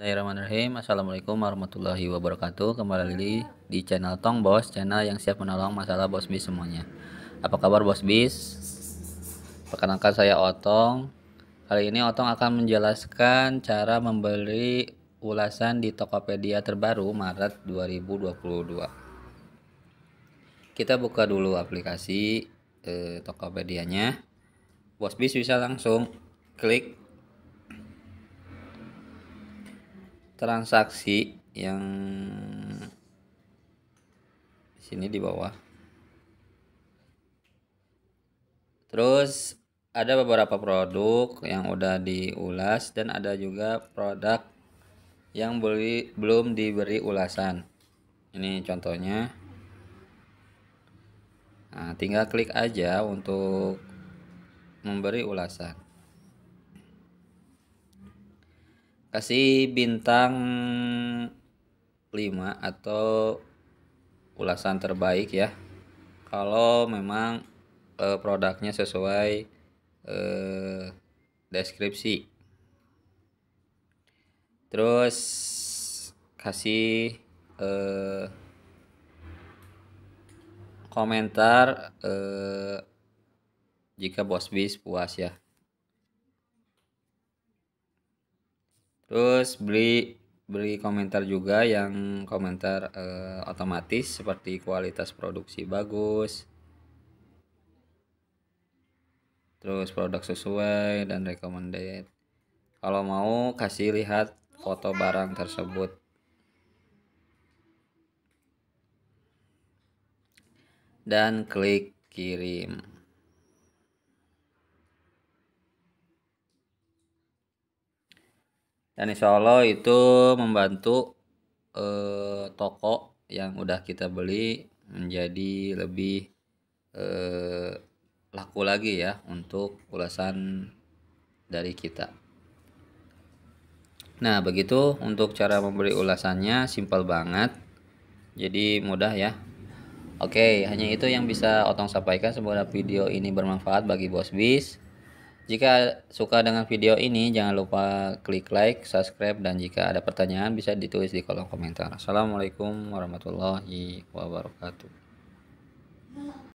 Bismillahirrahmanirrahim Assalamualaikum warahmatullahi wabarakatuh Kembali lagi di channel Tong Bos Channel yang siap menolong masalah Bos Bis semuanya Apa kabar Bos Bis? Perkenalkan saya Otong Kali ini Otong akan menjelaskan cara membeli ulasan di Tokopedia terbaru Maret 2022 Kita buka dulu aplikasi eh, nya Bos Bis bisa langsung klik transaksi yang di sini di bawah. Terus ada beberapa produk yang udah diulas dan ada juga produk yang beli, belum diberi ulasan. Ini contohnya. Nah, tinggal klik aja untuk memberi ulasan. kasih bintang 5 atau ulasan terbaik ya kalau memang eh, produknya sesuai eh, deskripsi terus kasih eh, komentar eh, jika bos bis puas ya terus beli beli komentar juga yang komentar eh, otomatis seperti kualitas produksi bagus terus produk sesuai dan recommended kalau mau kasih lihat foto barang tersebut dan klik kirim dan insya Allah itu membantu eh, toko yang udah kita beli menjadi lebih eh, laku lagi ya untuk ulasan dari kita nah begitu untuk cara memberi ulasannya simple banget jadi mudah ya Oke, hanya itu yang bisa Otong sampaikan. Semoga video ini bermanfaat bagi Bos Bis. Jika suka dengan video ini, jangan lupa klik like, subscribe, dan jika ada pertanyaan bisa ditulis di kolom komentar. Assalamualaikum warahmatullahi wabarakatuh.